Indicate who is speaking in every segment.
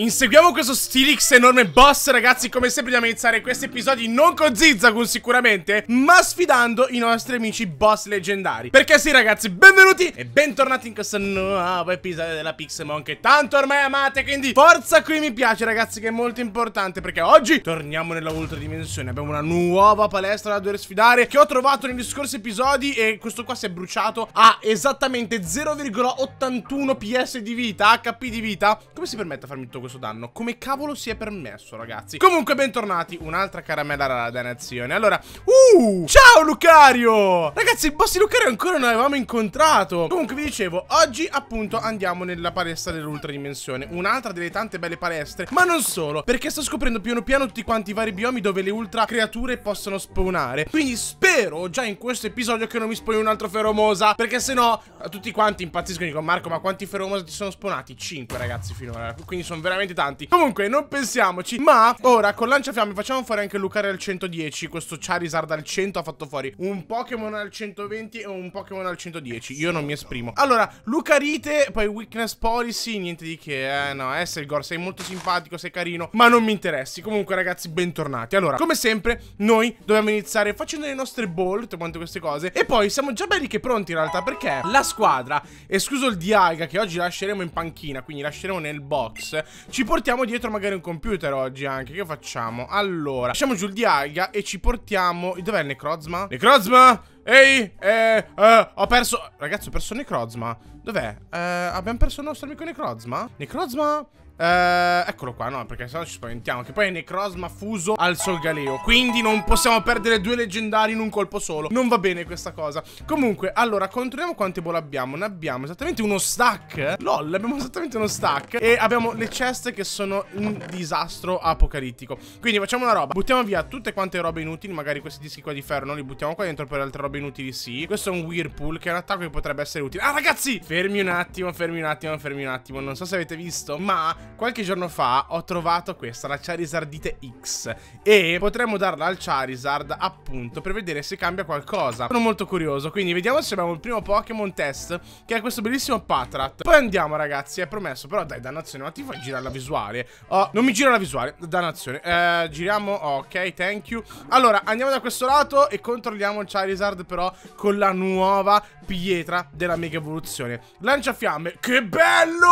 Speaker 1: Inseguiamo questo Stilix enorme boss ragazzi come sempre dobbiamo iniziare questi episodi non con Zizzagun sicuramente ma sfidando i nostri amici boss leggendari Perché sì ragazzi benvenuti e bentornati in questo nuovo episodio della Pixelmon che tanto ormai amate quindi forza qui mi piace ragazzi che è molto importante perché oggi torniamo nella ultra dimensione abbiamo una nuova palestra da dover sfidare che ho trovato negli scorsi episodi e questo qua si è bruciato a esattamente 0,81 PS di vita HP di vita come si permette a farmi tutto questo? questo danno Come cavolo si è permesso ragazzi Comunque bentornati Un'altra caramella rara da nazione Allora Uh Ciao Lucario Ragazzi il boss di Lucario ancora non l'avevamo incontrato Comunque vi dicevo Oggi appunto andiamo nella palestra dell'ultra dimensione Un'altra delle tante belle palestre Ma non solo Perché sto scoprendo piano piano tutti quanti i vari biomi Dove le ultra creature possono spawnare Quindi spero già in questo episodio Che non mi spawni un altro feromosa Perché se no tutti quanti impazziscono Dico Marco ma quanti feromosa ti sono spawnati? 5 ragazzi finora Quindi sono veramente veramente tanti Comunque non pensiamoci Ma ora con lanciafiamme facciamo fuori anche Lucario al 110 Questo Charizard al 100 ha fatto fuori Un Pokémon al 120 e un Pokémon al 110 Io non mi esprimo Allora Lucarite Poi Weakness Policy Niente di che eh no Esselgor sei molto simpatico Sei carino Ma non mi interessi Comunque ragazzi bentornati Allora come sempre noi dobbiamo iniziare facendo le nostre ball Tutte quante queste cose E poi siamo già belli che pronti in realtà Perché la squadra Escluso il Dialga che oggi lasceremo in panchina Quindi lasceremo nel box ci portiamo dietro magari un computer oggi anche. Che facciamo? Allora, lasciamo giù il dialga e ci portiamo... Dov'è il Necrozma? Necrozma! Ehi, eh, eh, ho perso... Ragazzi, ho perso Necrozma. Dov'è? Eh, abbiamo perso il nostro amico Necrozma? Necrozma... Eh, eccolo qua, no, perché sennò ci spaventiamo. Che poi è Necrosma fuso al Solgaleo. Quindi non possiamo perdere due leggendari in un colpo solo. Non va bene questa cosa. Comunque, allora, controlliamo quante bolle abbiamo. Ne abbiamo esattamente uno stack. LOL, abbiamo esattamente uno stack. E abbiamo le ceste che sono un disastro apocalittico. Quindi facciamo una roba. Buttiamo via tutte quante robe inutili. Magari questi dischi qua di ferro non li buttiamo qua dentro per altre robe inutili, sì. Questo è un Whirlpool, che è un attacco che potrebbe essere utile. Ah, ragazzi! Fermi un attimo, fermi un attimo, fermi un attimo. Non so se avete visto, ma Qualche giorno fa ho trovato questa, la Charizardite X, e potremmo darla al Charizard appunto per vedere se cambia qualcosa. Sono molto curioso, quindi vediamo se abbiamo il primo Pokémon test, che è questo bellissimo Patrat. Poi andiamo ragazzi, è promesso, però dai, dannazione, ma ti fai girare la visuale? Oh, non mi gira la visuale, dannazione. Eh, giriamo, ok, thank you. Allora, andiamo da questo lato e controlliamo il Charizard però con la nuova pietra della mega evoluzione. Lanciafiamme, che bello!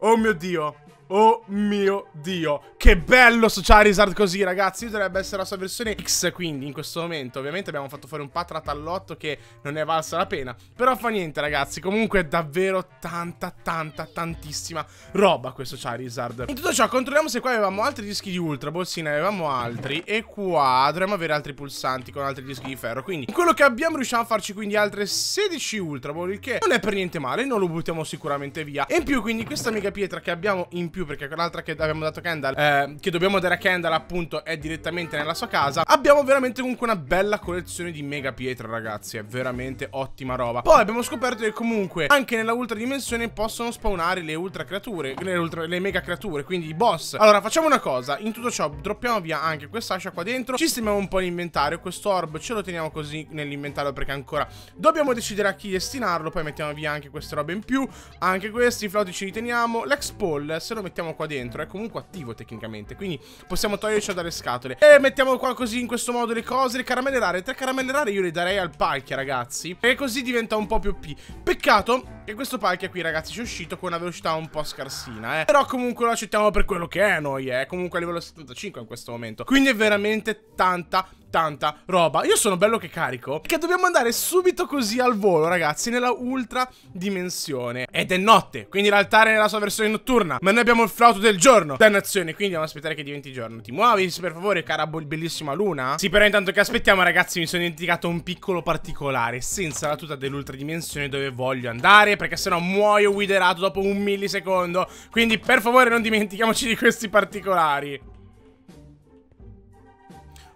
Speaker 1: Oh mio Dio! Adiós. Oh mio dio, che bello su Charizard così ragazzi, dovrebbe essere la sua versione X quindi in questo momento Ovviamente abbiamo fatto fare un patrat all'otto che non è valsa la pena Però fa niente ragazzi, comunque è davvero tanta tanta tantissima roba questo Charizard In tutto ciò controlliamo se qua avevamo altri dischi di Ultra Ball, sì ne avevamo altri E qua dovremmo avere altri pulsanti con altri dischi di ferro Quindi quello che abbiamo riusciamo a farci quindi altre 16 Ultra Ball Il che non è per niente male, non lo buttiamo sicuramente via E in più quindi questa mega pietra che abbiamo in più perché quell'altra che abbiamo dato a Kendall, eh, che dobbiamo dare a Kendall appunto è direttamente nella sua casa. Abbiamo veramente comunque una bella collezione di mega pietre ragazzi, è veramente ottima roba. Poi abbiamo scoperto che comunque anche nella ultra dimensione possono spawnare le ultra creature, le, ultra, le mega creature, quindi i boss. Allora facciamo una cosa, in tutto ciò droppiamo via anche quest'ascia qua dentro, ci sistemiamo un po' l'inventario, questo orb ce lo teniamo così nell'inventario perché ancora dobbiamo decidere a chi destinarlo, poi mettiamo via anche queste robe in più, anche questi, i flauti ce li teniamo, l'expol se lo mettiamo qua dentro È comunque attivo tecnicamente Quindi possiamo toglierci dalle scatole E mettiamo qua così in questo modo le cose Le caramelle rare Tre caramelle rare io le darei al palchia ragazzi E così diventa un po' più P Peccato che questo palchia qui ragazzi ci è uscito con una velocità un po' scarsina eh Però comunque lo accettiamo per quello che è noi eh Comunque a livello 75 in questo momento Quindi è veramente tanta 70 roba. Io sono bello che carico. Che dobbiamo andare subito così al volo, ragazzi, nella ultra dimensione. Ed è notte, quindi l'altare è nella sua versione notturna. Ma noi abbiamo il flauto del giorno. Dannazione, quindi dobbiamo aspettare che diventi giorno. Ti muovi, per favore, cara bellissima luna? Sì, però intanto che aspettiamo, ragazzi, mi sono dimenticato un piccolo particolare. Senza la tuta dell'ultra dimensione dove voglio andare, perché sennò muoio guiderato dopo un millisecondo. Quindi, per favore, non dimentichiamoci di questi particolari.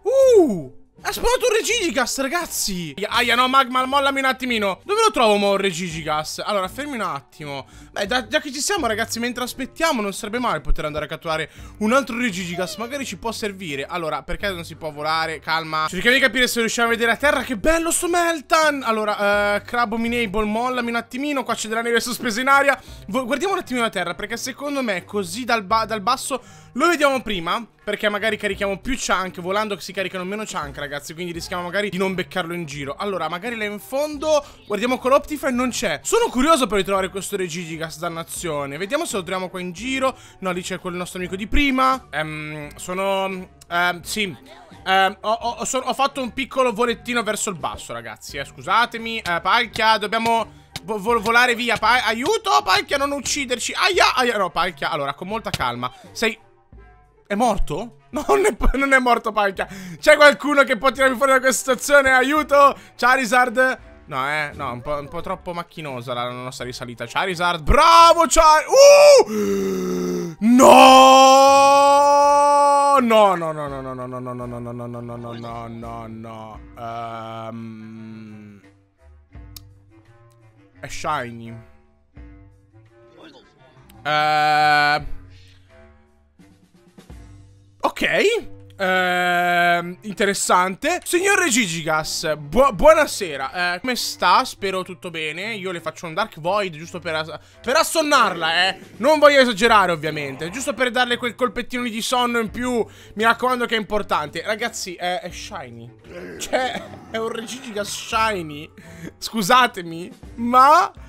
Speaker 1: Uh! Ha spawnato un Regigigas, ragazzi! Aia, no, Magma, mollami un attimino. Dove lo trovo, mo, un Regigigas? Allora, fermi un attimo. Beh, da, già che ci siamo, ragazzi, mentre aspettiamo, non sarebbe male poter andare a catturare un altro Regigigas. Magari ci può servire. Allora, perché non si può volare? Calma. Cerchiamo di capire se riusciamo a vedere a terra. Che bello sto Meltan! Allora, uh, Crab Ominable, mollami un attimino. Qua c'è della neve sospesa in aria. Guardiamo un attimino la terra, perché secondo me, così dal, ba dal basso lo vediamo prima, perché magari carichiamo più chunk, volando si caricano meno chunk, ragazzi, quindi rischiamo magari di non beccarlo in giro. Allora, magari là in fondo, guardiamo con l'optifa e non c'è. Sono curioso per ritrovare questo Regigigas, dannazione. Vediamo se lo troviamo qua in giro. No, lì c'è quel nostro amico di prima. Ehm, sono... Ehm, sì. Ehm, ho, ho, so, ho, fatto un piccolo volettino verso il basso, ragazzi, eh, scusatemi. Eh, palchia, dobbiamo... Vo volare via, pa aiuto, Palchia, non ucciderci Aia, aia, no, Palchia Allora, con molta calma Sei è morto? non è, non è morto, panca. C'è qualcuno che può tirarmi fuori da questa situazione? Aiuto! Charizard! No, eh, no, un po', un po troppo macchinosa la nostra risalita. Charizard, bravo Charizard! Uh! No! No, no, no, no, no, no, no, no, no, no, no, no, no, no, no, no, no, no. È shiny. Uh... Ok. Eh, interessante Signore Gigigas bu Buonasera eh, Come sta? Spero tutto bene Io le faccio un Dark Void Giusto per, as per assonnarla eh Non voglio esagerare ovviamente Giusto per darle quel colpettino di sonno in più Mi raccomando che è importante Ragazzi eh, è shiny Cioè è un Regigigas shiny Scusatemi Ma...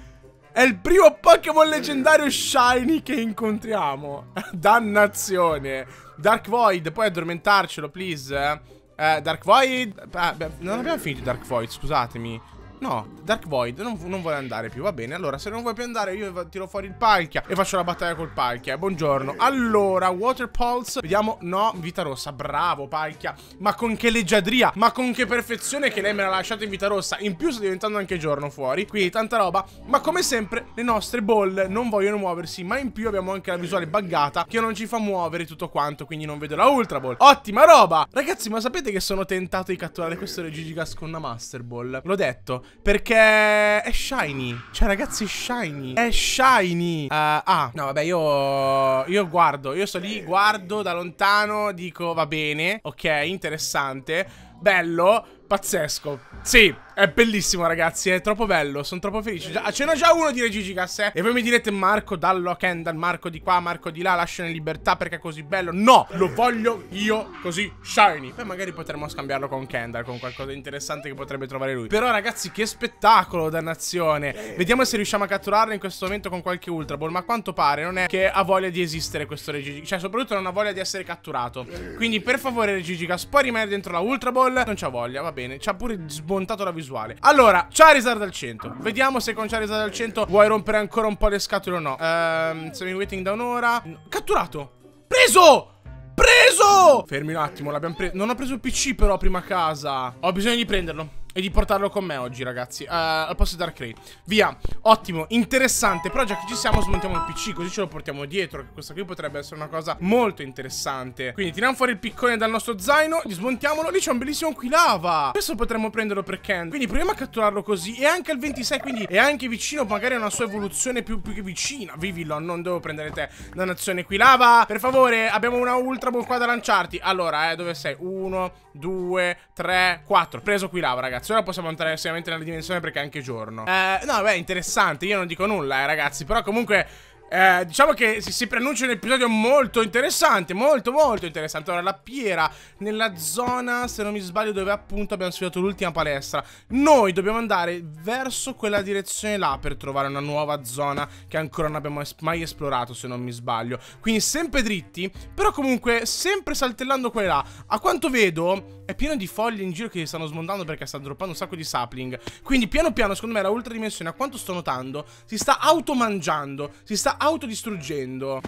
Speaker 1: È il primo Pokémon leggendario shiny che incontriamo Dannazione Dark Void, puoi addormentarcelo, please? Eh. eh, Dark Void... Ah, beh, non abbiamo finito Dark Void, scusatemi. No, Dark Void non, non, vuole andare più, va bene. Allora, se non vuoi più andare, io tiro fuori il Palkia e faccio la battaglia col Palkia. Buongiorno. Allora, Water Pulse. Vediamo. No, vita rossa. Bravo, Palkia. Ma con che leggiadria, ma con che perfezione che lei me l'ha lasciata in vita rossa. In più sta diventando anche giorno fuori. Quindi tanta roba. Ma come sempre, le nostre ball non vogliono muoversi. Ma in più abbiamo anche la visuale buggata che non ci fa muovere tutto quanto. Quindi non vedo la Ultra Ball. Ottima roba! Ragazzi, ma sapete che sono tentato di catturare questo Regigigas con una Master Ball? L'ho detto. Perché è shiny. Cioè, ragazzi, è shiny. È shiny. Uh, ah, no, vabbè, io. Io guardo. Io sto lì, guardo da lontano. Dico, va bene. Ok, interessante. Bello. Pazzesco. Sì, è bellissimo, ragazzi. È troppo bello. Sono troppo felice. Già, ce n'è già uno di Regigi eh. E voi mi direte, Marco, dallo a Kendall, Marco di qua, Marco di là, lasciano in libertà perché è così bello. No, lo voglio io così, shiny. Poi magari potremmo scambiarlo con Kendall, con qualcosa di interessante che potrebbe trovare lui. Però, ragazzi, che spettacolo, dannazione. Vediamo se riusciamo a catturarlo in questo momento con qualche Ultra Ball. Ma a quanto pare non è che ha voglia di esistere questo Regigi. Cioè, soprattutto non ha voglia di essere catturato. Quindi, per favore, Regigi puoi rimanere dentro la Ultra Ball. Non c'ha voglia, va bene. Ci ha pure smontato la visione visuale Allora, Charizard al 100 Vediamo se con Charizard al 100 vuoi rompere ancora un po' le scatole o no um, ehm, Semi waiting da un'ora Catturato Preso Preso Fermi un attimo, l'abbiamo preso Non ho preso il PC però prima casa Ho bisogno di prenderlo e di portarlo con me oggi, ragazzi. Uh, al posto di Dark Ray. Via. Ottimo, interessante. Però già che ci siamo, smontiamo il PC. Così ce lo portiamo dietro. Che questa qui potrebbe essere una cosa molto interessante. Quindi tiriamo fuori il piccone dal nostro zaino. Gli smontiamolo. Lì c'è un bellissimo qui lava. Questo potremmo prenderlo per Ken. Quindi proviamo a catturarlo così. E anche al 26, quindi è anche vicino. Magari a una sua evoluzione più, più che vicina. Vivilo, non devo prendere te. Donazione qui lava. Per favore, abbiamo una Ultra Ball qua da lanciarti. Allora, eh, dove sei? Uno, due, tre, quattro. Preso qui lava, ragazzi ragazzi, ora possiamo entrare seriamente nella dimensione perché è anche giorno. Eh, no, beh, interessante, io non dico nulla, eh, ragazzi, però comunque... Eh, diciamo che si, si, preannuncia un episodio molto interessante, molto molto interessante. Ora, allora, la Piera, nella zona, se non mi sbaglio, dove appunto abbiamo sfidato l'ultima palestra. Noi dobbiamo andare verso quella direzione là per trovare una nuova zona che ancora non abbiamo es mai esplorato, se non mi sbaglio. Quindi sempre dritti, però comunque sempre saltellando qua e là. A quanto vedo, è pieno di foglie in giro che stanno smontando perché sta droppando un sacco di sapling. Quindi piano piano, secondo me, la ultradimensione, a quanto sto notando, si sta automangiando, si sta autodistruggendo.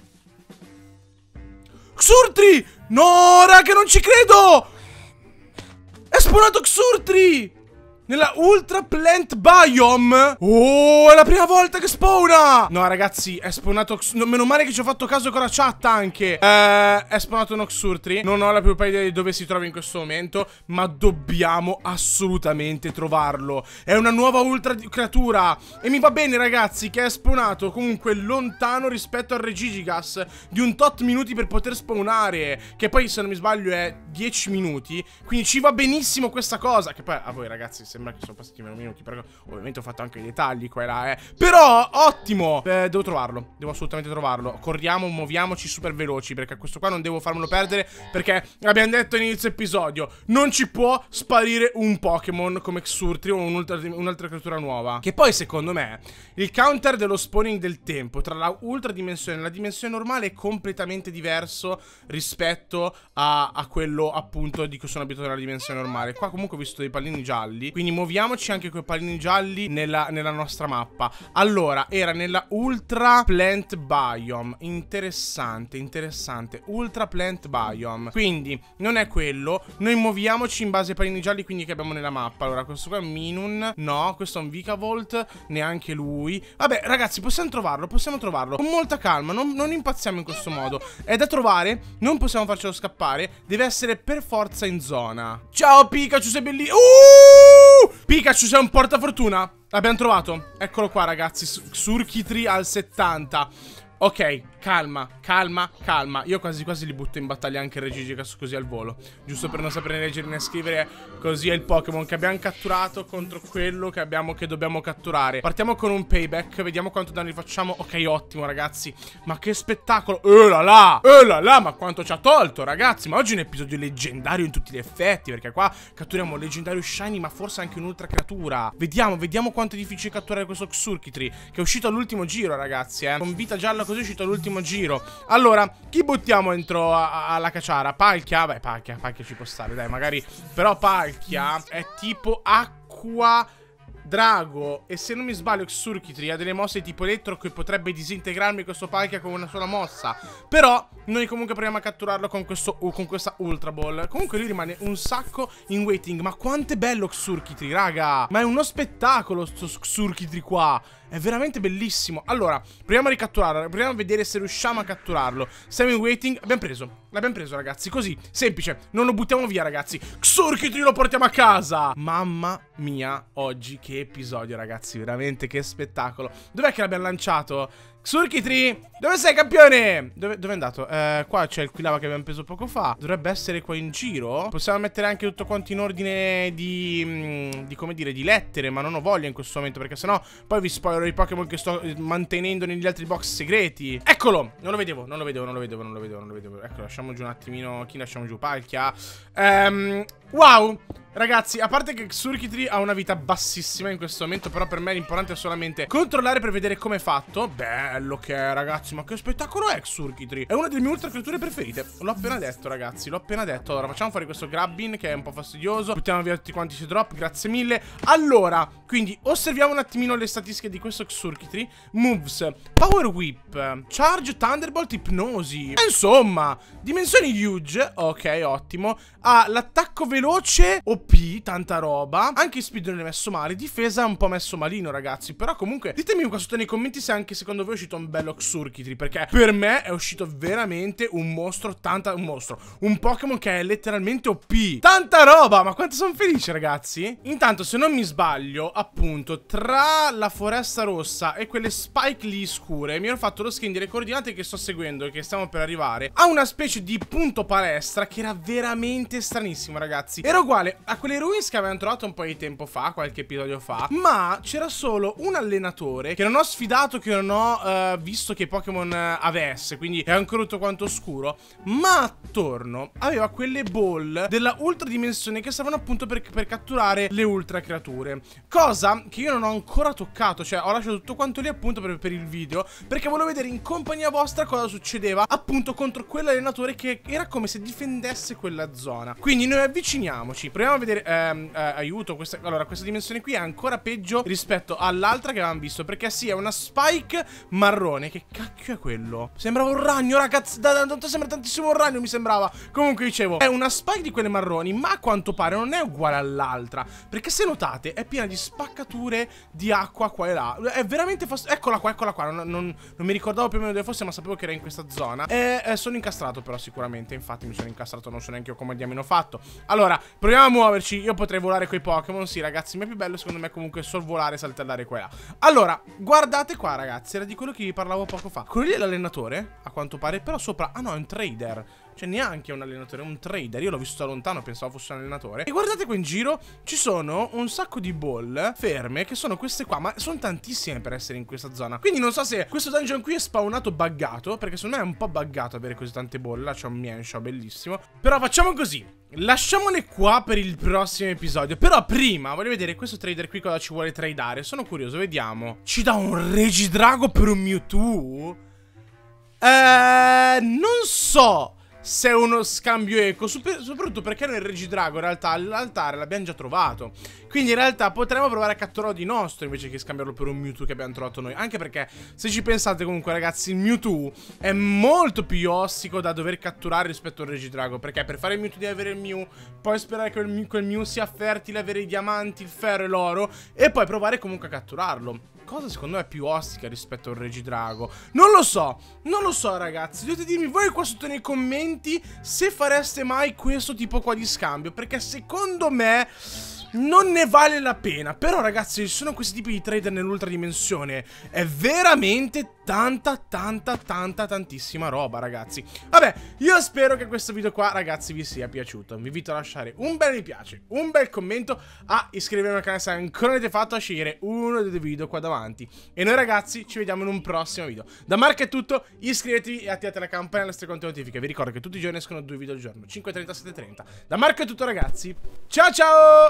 Speaker 1: Xurtri! No, raga, non ci credo! È spawnato Xurtri! Nella Ultra Plant Biome Oh, è la prima volta che spawna No, ragazzi, è spawnato no, Meno male che ci ho fatto caso con la chat anche eh, È spawnato Noxurtri Non ho la più pallida idea di dove si trova in questo momento Ma dobbiamo assolutamente trovarlo È una nuova ultra creatura E mi va bene, ragazzi, che è spawnato comunque lontano rispetto al Regigigas Di un tot minuti per poter spawnare Che poi, se non mi sbaglio, è 10 minuti Quindi ci va benissimo questa cosa Che poi, a voi, ragazzi, se sembra che sono passati meno minuti Perché ovviamente ho fatto anche i dettagli qua e là eh. Però ottimo eh, Devo trovarlo Devo assolutamente trovarlo Corriamo, muoviamoci super veloci Perché questo qua non devo farmelo perdere Perché abbiamo detto inizio episodio Non ci può sparire un Pokémon come Xurtri o un'altra un creatura nuova Che poi secondo me Il counter dello spawning del tempo Tra la ultra dimensione e la dimensione normale È completamente diverso Rispetto a, a quello appunto di cui sono abituato nella dimensione normale Qua comunque ho visto dei pallini gialli Quindi quindi muoviamoci anche con i pallini gialli nella, nella nostra mappa. Allora, era nella Ultra Plant Biome. Interessante, interessante. Ultra Plant Biome. Quindi, non è quello. Noi muoviamoci in base ai pallini gialli quindi che abbiamo nella mappa. Allora, questo qua è un Minun. No, questo è un Vicavolt. Neanche lui. Vabbè, ragazzi, possiamo trovarlo, possiamo trovarlo. Con molta calma, non, non impazziamo in questo modo. È da trovare, non possiamo farcelo scappare. Deve essere per forza in zona. Ciao Pikachu, sei bellissimo. Uh! Uh, Pikachu c'è un portafortuna. L'abbiamo trovato. Eccolo qua, ragazzi. Surkitri al 70. Ok. Calma, calma, calma Io quasi quasi li butto in battaglia anche il Regigigas così al volo Giusto per non sapere né leggere né scrivere Così è il Pokémon che abbiamo catturato contro quello che, abbiamo, che dobbiamo catturare Partiamo con un payback, vediamo quanto danni facciamo Ok, ottimo ragazzi Ma che spettacolo Oh eh là là, oh eh là là, ma quanto ci ha tolto ragazzi Ma oggi è un episodio leggendario in tutti gli effetti Perché qua catturiamo un leggendario shiny ma forse anche un'ultra creatura Vediamo, vediamo quanto è difficile catturare questo Xurkitri Che è uscito all'ultimo giro ragazzi eh Con vita gialla così è uscito all'ultimo prossimo giro. Allora, chi buttiamo dentro alla caciara? Palchia? Beh, Palchia, Palchia ci può stare, dai, magari. Però Palchia è tipo acqua... Drago e se non mi sbaglio Xurkitri ha delle mosse tipo elettro che potrebbe disintegrarmi questo Palkia con una sola mossa Però noi comunque proviamo a catturarlo con, questo, con questa Ultra Ball Comunque lui rimane un sacco in waiting Ma quanto è bello Xurkitri raga Ma è uno spettacolo sto Xurkitri qua è veramente bellissimo. Allora, proviamo a ricatturarlo. Proviamo a vedere se riusciamo a catturarlo. Siamo in waiting. Abbiamo preso. L'abbiamo preso, ragazzi. Così, semplice. Non lo buttiamo via, ragazzi. Xorchitri lo portiamo a casa. Mamma mia, oggi che episodio, ragazzi. Veramente che spettacolo. Dov'è che l'abbiamo lanciato? Xurki Dove sei campione? Dove, dove è andato? Eh, qua c'è il quilava che abbiamo preso poco fa Dovrebbe essere qua in giro Possiamo mettere anche tutto quanto in ordine di, mm, di come dire, di lettere Ma non ho voglia in questo momento Perché sennò poi vi spoilerò i Pokémon che sto eh, mantenendo negli altri box segreti Eccolo! Non lo vedevo, non lo vedevo, non lo vedevo, non lo vedevo, non lo vedevo Ecco, lasciamo giù un attimino Chi lasciamo giù? Palchia Ehm... Wow! Ragazzi, a parte che Surkitri ha una vita bassissima in questo momento Però per me l'importante è solamente controllare per vedere come è fatto Bello che è, ragazzi, ma che spettacolo è Surkitri È una delle mie ultra creature preferite L'ho appena detto, ragazzi, l'ho appena detto Allora, facciamo fare questo grabbing che è un po' fastidioso Buttiamo via tutti quanti i drop, grazie mille Allora, quindi, osserviamo un attimino le statistiche di questo Surkitri Moves, Power Whip, Charge, Thunderbolt, Ipnosi Insomma, dimensioni huge Ok, ottimo Ha l'attacco veloce veloce, OP, tanta roba. Anche il speedrun è messo male, difesa un po' messo malino, ragazzi. Però comunque, ditemi qua sotto nei commenti se anche secondo voi è uscito un bello Xurkitri, perché per me è uscito veramente un mostro, tanta... un mostro, un Pokémon che è letteralmente OP. Tanta roba, ma quanto sono felice, ragazzi. Intanto, se non mi sbaglio, appunto, tra la foresta rossa e quelle spike lì scure, mi ero fatto lo skin delle coordinate che sto seguendo e che stiamo per arrivare, a una specie di punto palestra che era veramente stranissimo, ragazzi ragazzi Era uguale a quelle ruins che avevamo trovato un po' di tempo fa Qualche episodio fa Ma c'era solo un allenatore Che non ho sfidato Che non ho uh, visto che Pokémon uh, avesse Quindi è ancora tutto quanto oscuro Ma attorno aveva quelle ball Della ultra dimensione Che servono appunto per, per catturare le ultra creature Cosa che io non ho ancora toccato Cioè ho lasciato tutto quanto lì appunto per, per il video Perché volevo vedere in compagnia vostra Cosa succedeva appunto contro quell'allenatore Che era come se difendesse quella zona Quindi noi avviciniamo ragioniamoci. Proviamo a vedere... Ehm, eh, aiuto, questa... Allora, questa dimensione qui è ancora peggio rispetto all'altra che avevamo visto. Perché sì, è una spike marrone. Che cacchio è quello? Sembrava un ragno, ragazzi. Da, da, da, sembra tantissimo un ragno, mi sembrava. Comunque, dicevo, è una spike di quelle marroni, ma a quanto pare non è uguale all'altra. Perché se notate, è piena di spaccature di acqua qua e là. È veramente fastidioso. Eccola qua, eccola qua. Non, non, non, mi ricordavo più o meno dove fosse, ma sapevo che era in questa zona. E eh, sono incastrato, però, sicuramente. Infatti, mi sono incastrato, non so neanche io come diamine ho fatto. Allora, allora, proviamo a muoverci. Io potrei volare coi Pokémon. Sì, ragazzi, ma è più bello secondo me comunque sorvolare, saltellare quella. Allora, guardate qua, ragazzi. Era di quello che vi parlavo poco fa. Quello lì è l'allenatore, a quanto pare. Però sopra... Ah no, è un trader. Cioè neanche un allenatore, è un trader Io l'ho visto da lontano, pensavo fosse un allenatore E guardate qua in giro, ci sono un sacco di ball ferme Che sono queste qua, ma sono tantissime per essere in questa zona Quindi non so se questo dungeon qui è spawnato buggato Perché secondo me è un po' buggato avere così tante ball Là c'è un mienshaw bellissimo Però facciamo così Lasciamone qua per il prossimo episodio Però prima voglio vedere questo trader qui cosa ci vuole tradare Sono curioso, vediamo Ci dà un Regidrago per un Mewtwo? Eh, non so se è uno scambio eco, soprattutto perché noi il Regidrago in realtà l'altare l'abbiamo già trovato. Quindi in realtà potremmo provare a catturarlo di nostro invece che scambiarlo per un Mewtwo che abbiamo trovato noi. Anche perché se ci pensate comunque ragazzi, il Mewtwo è molto più ostico da dover catturare rispetto al Regidrago. Perché per fare il Mewtwo devi avere il Mew, poi sperare che quel Mew sia fertile, avere i diamanti, il ferro e l'oro e poi provare comunque a catturarlo cosa secondo me è più ostica rispetto al Regidrago. Non lo so, non lo so ragazzi, dovete dirmi voi qua sotto nei commenti se fareste mai questo tipo qua di scambio, perché secondo me non ne vale la pena. Però ragazzi, ci sono questi tipi di trader nell'ultra dimensione. È veramente tanta, tanta, tanta, tantissima roba, ragazzi. Vabbè, io spero che questo video qua, ragazzi, vi sia piaciuto. Vi invito a lasciare un bel mi piace, un bel commento, a iscrivervi al canale se ancora non avete fatto, a scegliere uno dei video qua davanti. E noi, ragazzi, ci vediamo in un prossimo video. Da Marco è tutto, iscrivetevi e attivate la campanella e le notifiche. Vi ricordo che tutti i giorni escono due video al giorno, 5.30 7.30. Da Marco è tutto, ragazzi. Ciao, ciao!